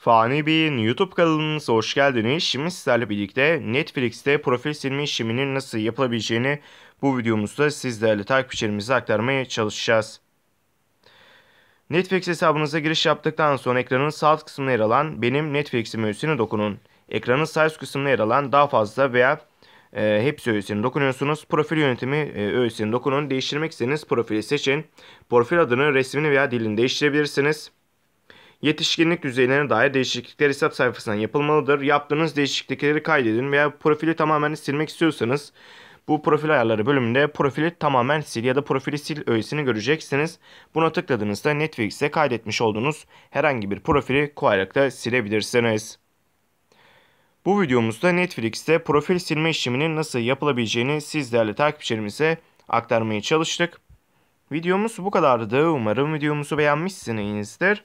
Fani Bey'in YouTube kanalınıza hoş geldiniz. Şimdi sizlerle birlikte Netflix'te profil silme işleminin nasıl yapılabileceğini bu videomuzda sizlerle takipçilerimize aktarmaya çalışacağız. Netflix hesabınıza giriş yaptıktan sonra ekranın sağ kısmına yer alan Benim Netflix'im menüsüne dokunun. Ekranın sağ üst kısmına yer alan Daha fazla veya e, hepsi öğesine dokunuyorsunuz. Profil yönetimi e, öğesine dokunun. Değiştirmek istediğiniz profili seçin. Profil adını, resmini veya dilini değiştirebilirsiniz. Yetişkinlik düzeylerine dair değişiklikler hesap sayfasından yapılmalıdır. Yaptığınız değişiklikleri kaydedin veya profili tamamen silmek istiyorsanız bu profil ayarları bölümünde profili tamamen sil ya da profili sil öğesini göreceksiniz. Buna tıkladığınızda Netflix'te kaydetmiş olduğunuz herhangi bir profili kolaylıkla silebilirsiniz. Bu videomuzda Netflix'te profil silme işleminin nasıl yapılabileceğini sizlerle takipçilerimize aktarmaya çalıştık. Videomuz bu kadardı. Umarım videomuzu beğenmişsinizdir.